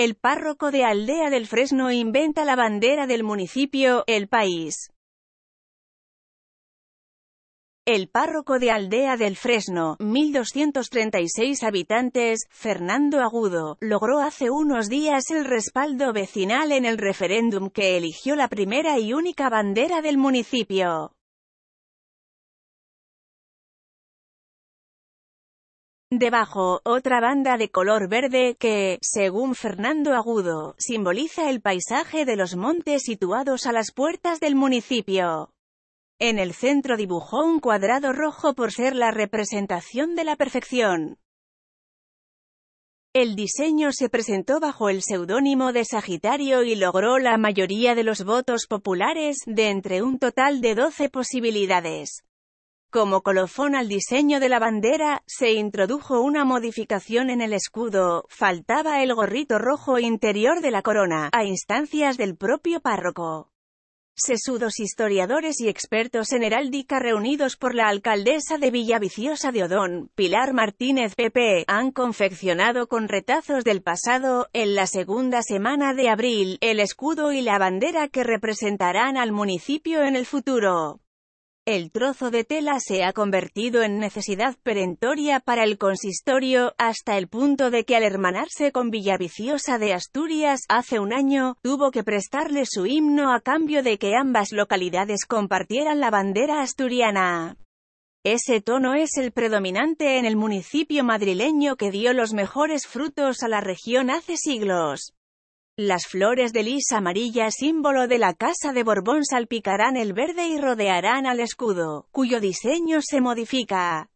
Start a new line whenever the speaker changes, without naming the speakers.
El párroco de Aldea del Fresno inventa la bandera del municipio, el país. El párroco de Aldea del Fresno, 1236 habitantes, Fernando Agudo, logró hace unos
días el respaldo vecinal en el referéndum que eligió la primera y única bandera del municipio. Debajo, otra banda de color verde, que, según
Fernando Agudo, simboliza el paisaje de los montes situados a las puertas del municipio. En el centro dibujó un cuadrado rojo por ser la representación de la perfección. El diseño se presentó bajo el seudónimo de Sagitario y logró la mayoría de los votos populares, de entre un total de 12 posibilidades. Como colofón al diseño de la bandera, se introdujo una modificación en el escudo, faltaba el gorrito rojo interior de la corona, a instancias del propio párroco. Sesudos historiadores y expertos en heráldica reunidos por la alcaldesa de Villaviciosa de Odón, Pilar Martínez PP, han confeccionado con retazos del pasado, en la segunda semana de abril, el escudo y la bandera que representarán al municipio en el futuro. El trozo de tela se ha convertido en necesidad perentoria para el consistorio, hasta el punto de que al hermanarse con Villaviciosa de Asturias, hace un año, tuvo que prestarle su himno a cambio de que ambas localidades compartieran la bandera asturiana. Ese tono es el predominante en el municipio madrileño que dio los mejores frutos a la región hace siglos. Las flores de lis amarilla símbolo de la Casa de Borbón salpicarán
el verde y rodearán al escudo, cuyo diseño se modifica.